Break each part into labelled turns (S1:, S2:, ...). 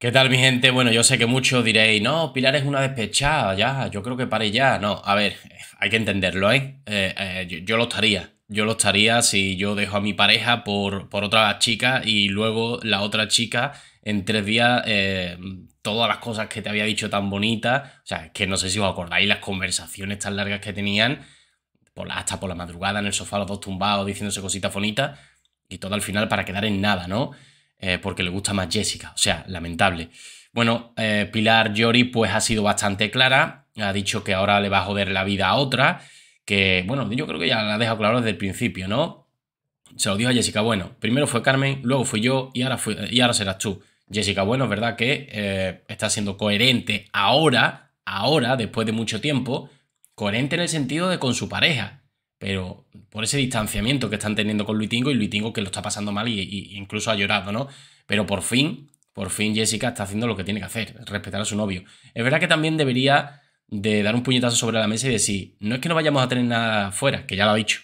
S1: ¿Qué tal mi gente? Bueno, yo sé que muchos diréis, no, Pilar es una despechada, ya, yo creo que pare ya. No, a ver, hay que entenderlo, ¿eh? eh, eh yo, lo estaría. Yo lo estaría si yo dejo a mi pareja por, por otra chica y luego la otra chica en tres días eh, todas las cosas que te había dicho tan bonitas. O sea, que no sé si os acordáis las conversaciones tan largas que tenían, hasta por la madrugada en el sofá, los dos tumbados, diciéndose cositas bonitas, y todo al final para quedar en nada, ¿no? Eh, porque le gusta más Jessica. O sea, lamentable. Bueno, eh, Pilar Yori pues ha sido bastante clara, ha dicho que ahora le va a joder la vida a otra, que bueno, yo creo que ya la ha dejado claro desde el principio, ¿no? Se lo dijo a Jessica, bueno, primero fue Carmen, luego fui yo y ahora, serás tú. Jessica, bueno, es verdad que eh, está siendo coherente ahora, ahora, después de mucho tiempo, coherente en el sentido de con su pareja, pero por ese distanciamiento que están teniendo con Luitingo y Luitingo que lo está pasando mal y, incluso ha llorado, ¿no? Pero por fin, por fin Jessica está haciendo lo que tiene que hacer, respetar a su novio. Es verdad que también debería de dar un puñetazo sobre la mesa y decir, no es que no vayamos a tener nada fuera, que ya lo ha dicho,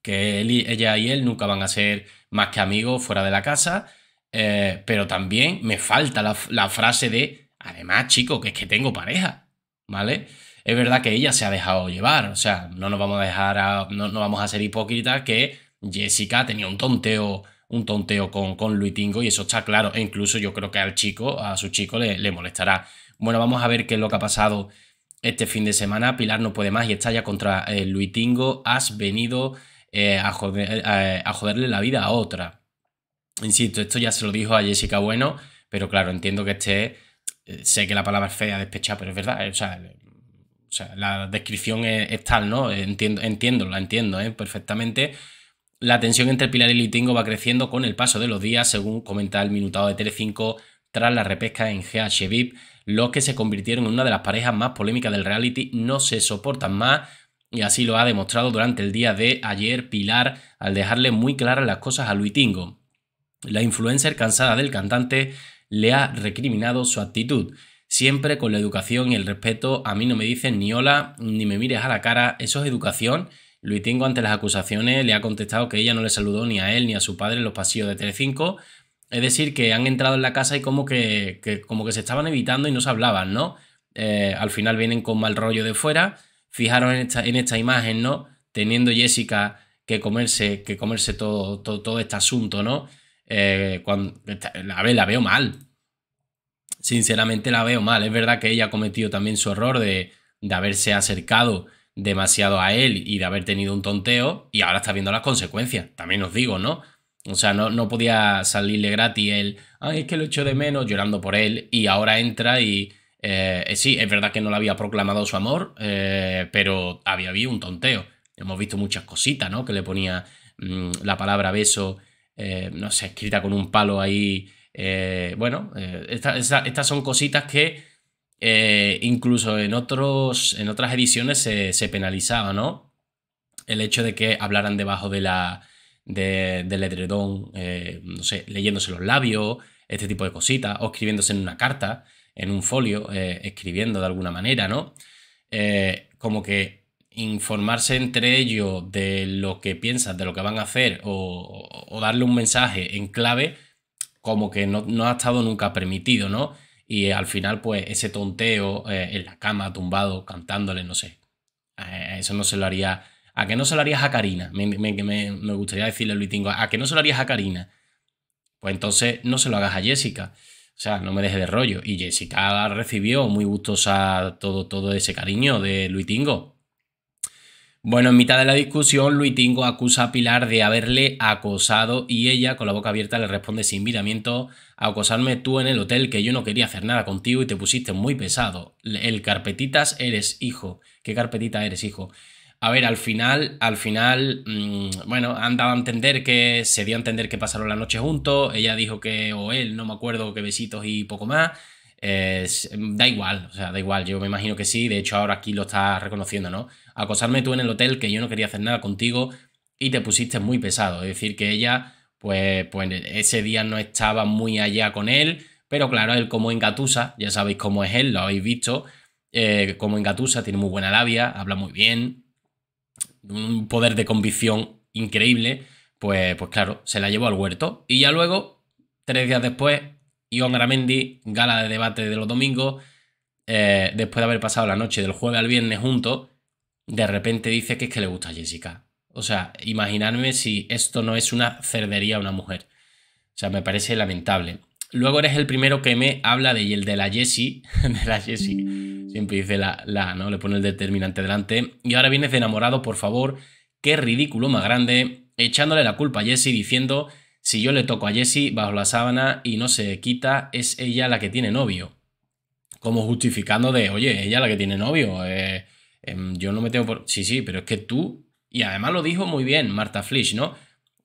S1: que ella y él nunca van a ser más que amigos fuera de la casa, eh, pero también me falta la, la frase de, además chico, que es que tengo pareja. ¿vale? Es verdad que ella se ha dejado llevar, o sea, no nos vamos a dejar, no, vamos a ser hipócritas que Jessica tenía un tonteo un tonteo con, con Luitingo y eso está claro. E incluso yo creo que al chico, a su chico, le, le, molestará. Bueno, vamos a ver qué es lo que ha pasado este fin de semana. Pilar no puede más y está ya contra eh, Luis Luitingo. Has venido eh, a, eh, a, joderle la vida a otra. Insisto, esto ya se lo dijo a Jessica Bueno, pero claro, entiendo que este eh, sé que la palabra es fea, despechada, pero es verdad, eh, eh, o sea, la descripción es, tal, ¿no? Entiendo, entiendo la entiendo perfectamente. La tensión entre Pilar y Luitingo va creciendo con el paso de los días, según comenta el minutado de Telecinco tras la repesca en GH VIP. Los que se convirtieron en una de las parejas más polémicas del reality no se soportan más y así lo ha demostrado durante el día de ayer Pilar al dejarle muy claras las cosas a Luitingo. La influencer cansada del cantante le ha recriminado su actitud. Siempre con la educación y el respeto, a mí no me dicen ni hola, ni me mires a la cara, eso es educación. tengo ante las acusaciones le ha contestado que ella no le saludó ni a él ni a su padre en los pasillos de Telecinco. Es decir, que han entrado en la casa y como que, como que se estaban evitando y no se hablaban, ¿no? Eh, al final vienen con mal rollo de fuera. Fijaron en esta, imagen, ¿no? Teniendo Jessica que comerse, que comerse todo, todo este asunto, ¿no? Eh, la veo mal. Sinceramente la veo mal. Es verdad que ella ha cometido también su error de, haberse acercado demasiado a él y de haber tenido un tonteo y ahora está viendo las consecuencias. También os digo, ¿no? O sea, no, podía salirle gratis él, ay, es que lo echo de menos llorando por él y ahora entra y... Eh, sí, es verdad que no le había proclamado su amor, eh, pero había habido un tonteo. Hemos visto muchas cositas, ¿no? Que le ponía mm, la palabra beso eh, no sé, escrita con un palo ahí. Eh, bueno, eh, estas son cositas que incluso en, otros, en otras ediciones se, penalizaba, ¿no? El hecho de que hablaran debajo de la, de, del edredón, no sé, leyéndose los labios, este tipo de cositas, o escribiéndose en una carta, en un folio, escribiendo de alguna manera, ¿no? como que informarse entre ellos de lo que piensan, de lo que van a hacer o, darle un mensaje en clave, como que no, ha estado nunca permitido, ¿no? Y al final, pues ese tonteo eh, en la cama, tumbado, cantándole, no sé. eso no se lo haría. ¿A que no se lo harías a Karina? Me, me, gustaría decirle a Luitingo, ¿a que no se lo harías a Karina? Pues entonces no se lo hagas a Jessica. O sea, no me deje de rollo. Y Jessica recibió muy gustosa todo, todo ese cariño de Luitingo. Bueno, en mitad de la discusión, Luitingo acusa a Pilar de haberle acosado y ella, con la boca abierta, le responde sin miramiento, acosarme tú en el hotel que yo no quería hacer nada contigo y te pusiste muy pesado. El carpetitas eres hijo. ¿Qué carpetita eres hijo? A ver, al final, al final, mm, bueno, han dado a entender que se dio a entender que pasaron la noche juntos. Ella dijo que, o él, no me acuerdo, que besitos y poco más. Eh, da igual, o sea, da igual, yo me imagino que sí, de hecho ahora aquí lo está reconociendo, ¿no? Acosarme tú en el hotel que yo no quería hacer nada contigo y te pusiste muy pesado, es decir, que ella, pues, pues ese día no estaba muy allá con él, pero claro, él como engatusa, ya sabéis cómo es él, lo habéis visto, eh, como engatusa, tiene muy buena labia, habla muy bien, un poder de convicción increíble, pues, pues claro, se la llevó al huerto y ya luego, tres días después, Ion Gramendi, gala de debate de los domingos, eh, después de haber pasado la noche del jueves al viernes juntos, de repente dice que es que le gusta a Jessica. O sea, imaginarme si esto no es una cerdería a una mujer. O sea, me parece lamentable. Luego eres el primero que me habla de, de la Jessie. De la Jessie. Siempre dice la, la, ¿no? Le pone el determinante delante. Y ahora vienes de enamorado, por favor. Qué ridículo más grande. Echándole la culpa a Jessie diciendo si yo le toco a Jessie bajo la sábana y no se quita, es ella la que tiene novio. Como justificando de, oye, ella la que tiene novio. Eh, em, yo no me tengo por. Sí, sí, pero es que tú. Y además lo dijo muy bien Marta Flisch, ¿no?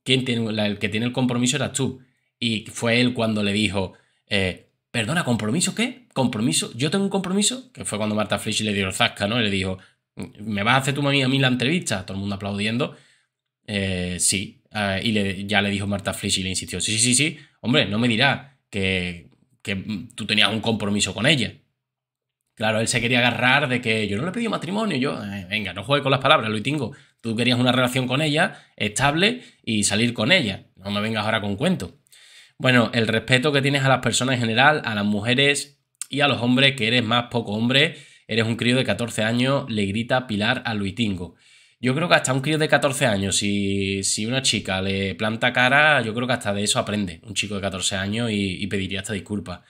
S1: Quien tiene, el que tiene el compromiso era tú. Y fue él cuando le dijo, eh, perdona, ¿compromiso qué? ¿Compromiso? ¿Yo tengo un compromiso? Que fue cuando Marta Flisch le dio el zasca, ¿no? Y le dijo, mm, ¿me vas a hacer tú mamá a mí la entrevista? Todo el mundo aplaudiendo. Eh, sí. Ah, y ya le dijo Marta Flech y le insistió, sí, sí, sí, Hombre, no me dirá que, que tú tenías un compromiso con ella. Claro, él se quería agarrar de que yo no le pedido matrimonio, yo, eh, venga, no juegues con las palabras, Luitingo. Tú querías una relación con ella, estable y salir con ella. No me vengas ahora con cuento. Bueno, el respeto que tienes a las personas en general, a las mujeres y a los hombres, que eres más poco hombre, eres un crío de 14 años, le grita Pilar a Luitingo. Yo creo que hasta un crío de 14 años, si, una chica le planta cara, yo creo que hasta de eso aprende un chico de 14 años y, pediría hasta disculpa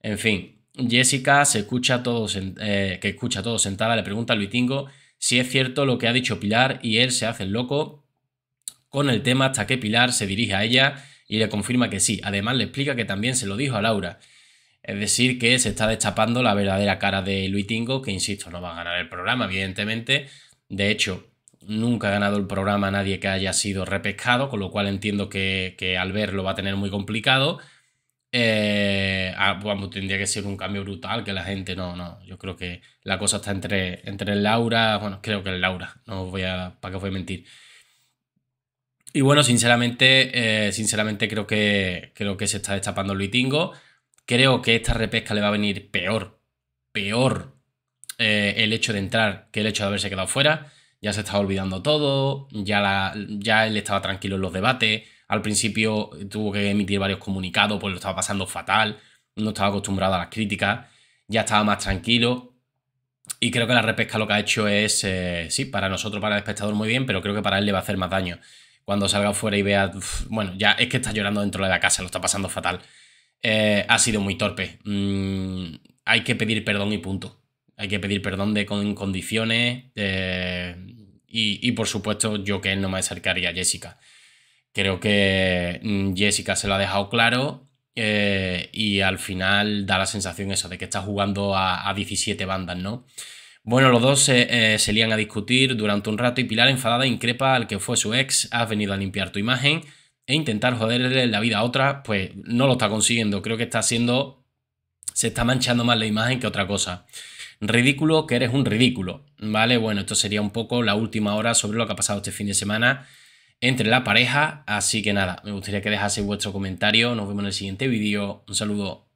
S1: En fin, Jessica se escucha todo, eh, que escucha todo sentada, le pregunta a Luitingo si es cierto lo que ha dicho Pilar y él se hace el loco con el tema hasta que Pilar se dirige a ella y le confirma que sí. Además le explica que también se lo dijo a Laura. Es decir, que se está destapando la verdadera cara de Luitingo, que insisto, no va a ganar el programa, evidentemente. De hecho, Nunca ha ganado el programa nadie que haya sido repescado, con lo cual entiendo que, al verlo va a tener muy complicado. Eh, ah, pues, tendría que ser un cambio brutal que la gente no, no. Yo creo que la cosa está entre, entre Laura, bueno, creo que el Laura, no voy a, para que voy a mentir. Y bueno, sinceramente, eh, sinceramente creo que, creo que se está destapando Luitingo. Creo que esta repesca le va a venir peor, peor eh, el hecho de entrar que el hecho de haberse quedado fuera ya se estaba olvidando todo, ya, la, ya él estaba tranquilo en los debates, al principio tuvo que emitir varios comunicados, pues lo estaba pasando fatal, no estaba acostumbrado a las críticas, ya estaba más tranquilo. Y creo que la repesca lo que ha hecho es, eh, sí, para nosotros, para el espectador muy bien, pero creo que para él le va a hacer más daño. Cuando salga fuera y vea, bueno, ya es que está llorando dentro de la casa, lo está pasando fatal. Eh, ha sido muy torpe. Mm, hay que pedir perdón y punto hay que pedir perdón de con condiciones eh, y, por supuesto yo que él no me acercaría a Jessica. Creo que mm, Jessica se lo ha dejado claro eh, y al final da la sensación eso de que está jugando a, 17 bandas, ¿no? Bueno, los dos eh, se, lían a discutir durante un rato y Pilar enfadada e increpa al que fue su ex, has venido a limpiar tu imagen e intentar joderle la vida a otra, pues no lo está consiguiendo, creo que está haciendo, se está manchando más la imagen que otra cosa ridículo que eres un ridículo. Vale, bueno, esto sería un poco la última hora sobre lo que ha pasado este fin de semana entre la pareja. Así que nada, me gustaría que dejase vuestro comentario. Nos vemos en el siguiente vídeo. Un saludo.